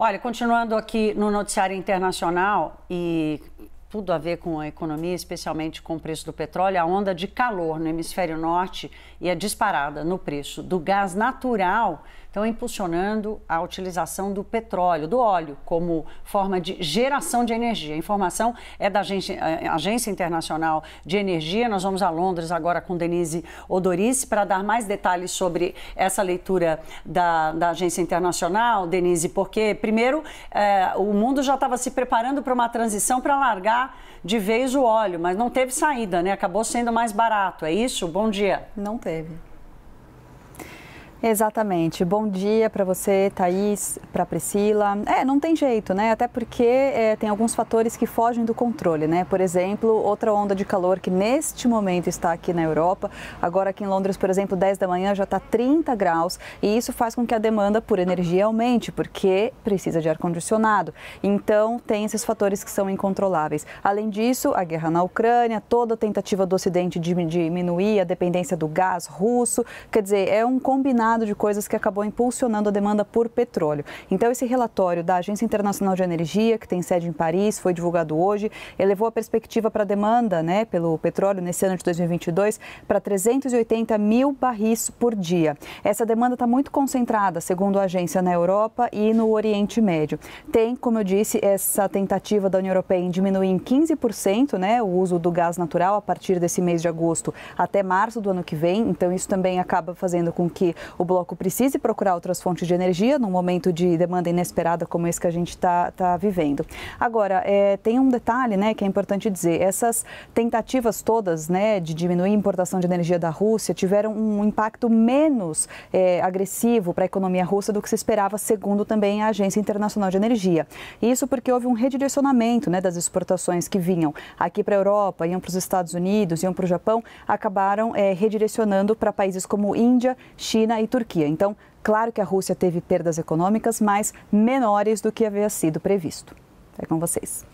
Olha, continuando aqui no noticiário internacional e tudo a ver com a economia, especialmente com o preço do petróleo, a onda de calor no hemisfério norte e a disparada no preço do gás natural estão impulsionando a utilização do petróleo, do óleo, como forma de geração de energia. A informação é da Agência, eh, Agência Internacional de Energia. Nós vamos a Londres agora com Denise Odorice para dar mais detalhes sobre essa leitura da, da Agência Internacional, Denise, porque, primeiro, eh, o mundo já estava se preparando para uma transição para largar tirar de vez o óleo, mas não teve saída, né? Acabou sendo mais barato, é isso? Bom dia. Não teve. Exatamente. Bom dia para você, Thaís, para Priscila. É, não tem jeito, né? Até porque é, tem alguns fatores que fogem do controle, né? Por exemplo, outra onda de calor que neste momento está aqui na Europa. Agora aqui em Londres, por exemplo, 10 da manhã já está 30 graus e isso faz com que a demanda por energia aumente, porque precisa de ar-condicionado. Então, tem esses fatores que são incontroláveis. Além disso, a guerra na Ucrânia, toda a tentativa do Ocidente de diminuir a dependência do gás russo, quer dizer, é um combinado punhado de coisas que acabou impulsionando a demanda por petróleo. Então, esse relatório da Agência Internacional de Energia, que tem sede em Paris, foi divulgado hoje, elevou a perspectiva para a demanda né, pelo petróleo nesse ano de 2022 para 380 mil barris por dia. Essa demanda está muito concentrada, segundo a agência, na Europa e no Oriente Médio. Tem, como eu disse, essa tentativa da União Europeia em diminuir em 15% né, o uso do gás natural a partir desse mês de agosto até março do ano que vem. Então, isso também acaba fazendo com que o bloco precise procurar outras fontes de energia num momento de demanda inesperada como esse que a gente está tá vivendo. Agora, é, tem um detalhe né, que é importante dizer: essas tentativas todas né, de diminuir a importação de energia da Rússia tiveram um impacto menos é, agressivo para a economia russa do que se esperava, segundo também a Agência Internacional de Energia. Isso porque houve um redirecionamento né, das exportações que vinham aqui para a Europa, iam para os Estados Unidos, iam para o Japão, acabaram é, redirecionando para países como Índia, China e Turquia. Então, claro que a Rússia teve perdas econômicas, mas menores do que havia sido previsto. É com vocês.